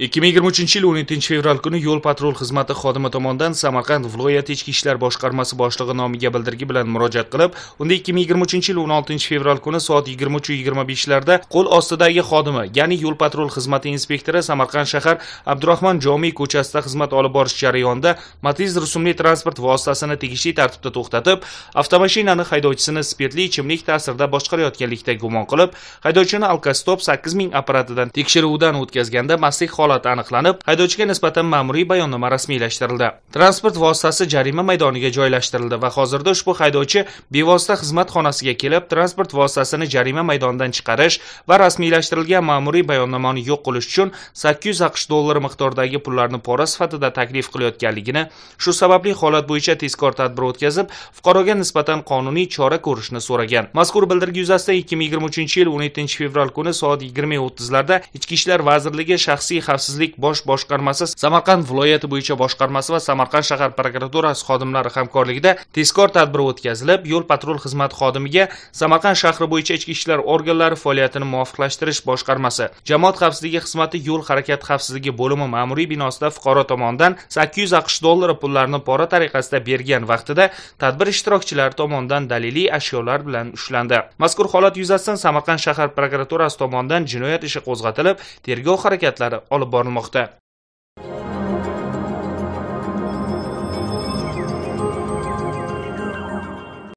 2023 yil 17 fevral kuni yo'l patrul xizmati xodimi tomonidan samarqand viloyat ichki ishlar boshqarmasi boshlig'i nomiga bildirgi bilan murojaat qilib unda 2023 yil 16 fevral kuni soat 23:25 larda qo'l ostidagi xodimi ya'ni yo'l patrul xizmati inspektori samarqand shahar abdurahmon jomiy ko'chasida xizmat olib borish jarayonida matiz rusumli transport vositasini tegishli tartibda to'xtatib avtomashinani haydovchisini spirtli ichimlik ta'sirida boshqarayotganlikda gumon qilib haydovchini alkostop 8000 apparatidan tekshiruvdan o'tkazganda mastlik holati aniqlanib haydovchiga nisbatan ma'muriy bayonnoma rasmiylashtirildi transport vositasi jarima maydoniga joylashtirildi va hozirda ushbu haydovchi bevosita xizmat xonasiga kelib transport vositasini jarima maydonidan chiqarish va rasmiylashtirilgan ma'muriy bayonnomani yo'q qilish uchun sakkiz yuz aqsh dollari miqdoridagi pullarni pora sifatida taklif qilayotganligini shu sababli holat bo'yicha tezkor tadbir o'tkazib fuqaroga nisbatan qonuniy chora ko'rishni so'ragan mazkur bildirgi yuzasidan ikki ming yigirma uchinchi yil o'n yettinchi fevral kuni soat yigirma o'ttizlarda ichki ishlar vazirligi shaxsiy xavf xavfsizlik bosh boshqarmasi samarqand viloyati bo'yicha boshqarmasi va samarqand shahar prokuraturasi xodimlari hamkorligida tezkor tadbir o'tkazilib yo'l patrul xizmati xodimiga samarqand shahri bo'yicha ichki ishlar organlari faoliyatini muvofiqlashtirish boshqarmasi jamoat xavfsizligi xizmati yo'l harakati xavfsizligi bo'limi ma'muriy binosida fuqaro tomonidan sakkiz yuz aqsh dollari pullarini pora tariqasida bergan vaqtida tadbir ishtirokchilari tomonidan daliliy ashyolar bilan ushlandi mazkur holat yuzasidan samarqand shahar prokuraturasi tomonidan jinoyat ishi qo'zg'atilib tergov harakatlari olib olib borilmoqda